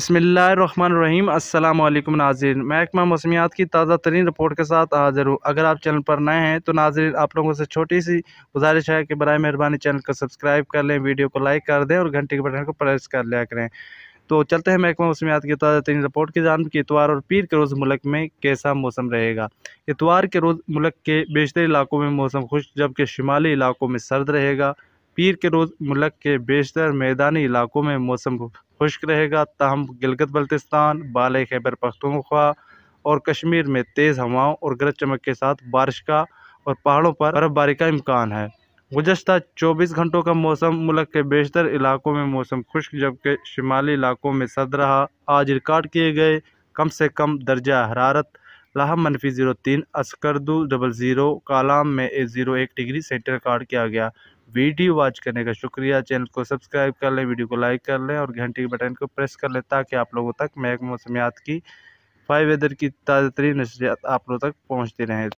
बसमिलीम अल्लाम नाजिन महकमा मौसमियात की ताज़ा तरीन रिपोर्ट के साथ हाजिर हूँ अगर आप चैनल पर नए हैं तो नाजरन आप लोगों से छोटी सी गुजारिश है कि बरए मेहरबानी चैनल को सब्सक्राइब कर लें वीडियो को लाइक कर दें और घंटे के बटन को प्रेस कर लिया करें तो चलते हैं महकमा मौसमियात की ताज़ा तरीन रिपोर्ट की जानब की इतवार और पीर के रोज़ मुल्क में कैसा मौसम रहेगा इतवार के रोज़ मुल्क के बेशतर इलाकों में मौसम खुश जबकि शुमाली इलाकों में सर्द रहेगा पीर के रोज़ मुल्क के बेशतर मैदानी इलाकों में मौसम खुश्क रहेगा ताहम गिलगत बल्तिस्तान बाल खैबर पख्तूनख्वा और कश्मीर में तेज़ हवाओं और गरज चमक के साथ बारिश का और पहाड़ों पर बर्फबारी का इम्कान है गुजशत 24 घंटों का मौसम मुल्क के बेशतर इलाकों में मौसम खुश्क जबकि शुमाली इलाकों में सर्द रहा आज रिकॉर्ड किए गए कम से कम दर्जा हरारत लाह मनफी ज़ीरो तीन अस्करदू डबल ज़ीरो कालाम में ज़ीरो एक डिग्री सेंटर रिकॉर्ड किया गया वीडियो वॉच करने का शुक्रिया चैनल को सब्सक्राइब कर लें वीडियो को लाइक कर लें और घंटी के बटन को प्रेस कर लें ताकि आप लोगों तक महक मौसमियात की फाइव वेदर की ताज़ा तरीन नशरियात आप लोगों तक पहुँचती रहें